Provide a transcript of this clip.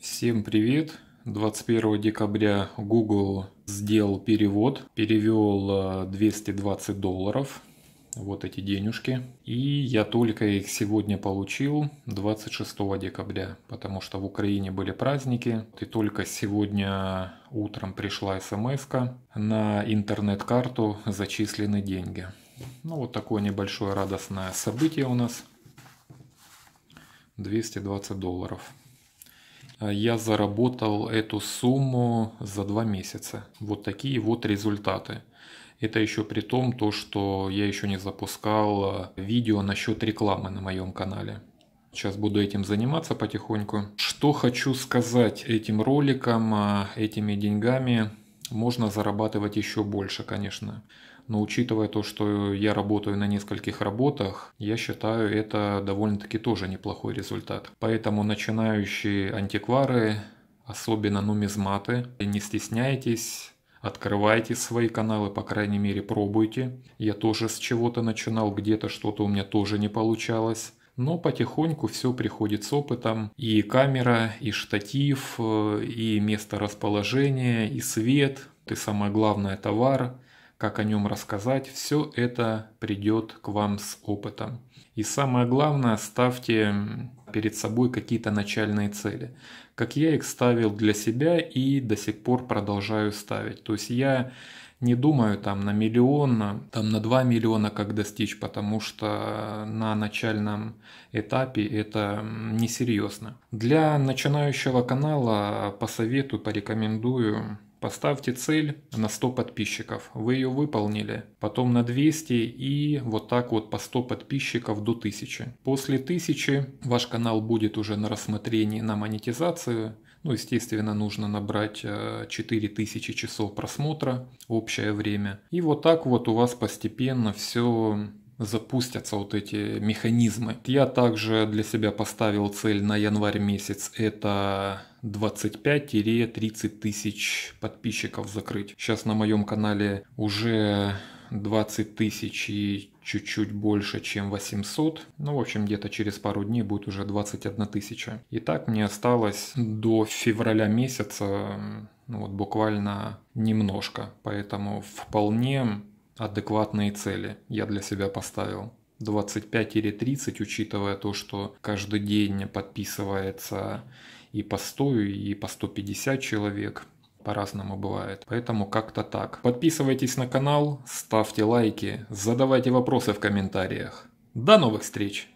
Всем привет! 21 декабря Google сделал перевод, перевел 220 э, долларов, вот эти денежки. И я только их сегодня получил 26 декабря, потому что в Украине были праздники. И только сегодня утром пришла смс на интернет-карту зачислены деньги. Ну вот такое небольшое радостное событие у нас. 220 долларов. А я заработал эту сумму за два месяца. Вот такие вот результаты. Это еще при том, то, что я еще не запускал а, видео насчет рекламы на моем канале. Сейчас буду этим заниматься потихоньку. Что хочу сказать этим роликом, а, этими деньгами – можно зарабатывать еще больше, конечно. Но учитывая то, что я работаю на нескольких работах, я считаю это довольно-таки тоже неплохой результат. Поэтому начинающие антиквары, особенно нумизматы, не стесняйтесь, открывайте свои каналы, по крайней мере пробуйте. Я тоже с чего-то начинал, где-то что-то у меня тоже не получалось но потихоньку все приходит с опытом. И камера, и штатив, э, и место расположения, и свет, и самое главное товар как о нем рассказать, все это придет к вам с опытом. И самое главное, ставьте перед собой какие-то начальные цели. Как я их ставил для себя и до сих пор продолжаю ставить. То есть я не думаю там на миллион, а, там на 2 миллиона как достичь, потому что на начальном этапе это несерьезно. Для начинающего канала посоветую, порекомендую Поставьте цель на 100 подписчиков. Вы ее выполнили. Потом на 200 и вот так вот по 100 подписчиков до 1000. После 1000 ваш канал будет уже на рассмотрении на монетизацию. Ну, естественно, нужно набрать 4000 э, часов просмотра, общее время. И вот так вот у вас постепенно все запустятся вот эти механизмы. Я также для себя поставил цель на январь месяц. Это 25-30 тысяч подписчиков закрыть. Сейчас на моем канале уже 20 тысяч и чуть-чуть больше, чем 800. Ну, в общем, где-то через пару дней будет уже 21 тысяча. И так мне осталось до февраля месяца, ну вот буквально немножко. Поэтому вполне адекватные цели я для себя поставил. 25 или 30, учитывая то, что каждый день подписывается и по 100, и по 150 человек. По-разному бывает. Поэтому как-то так. Подписывайтесь на канал, ставьте лайки, задавайте вопросы в комментариях. До новых встреч!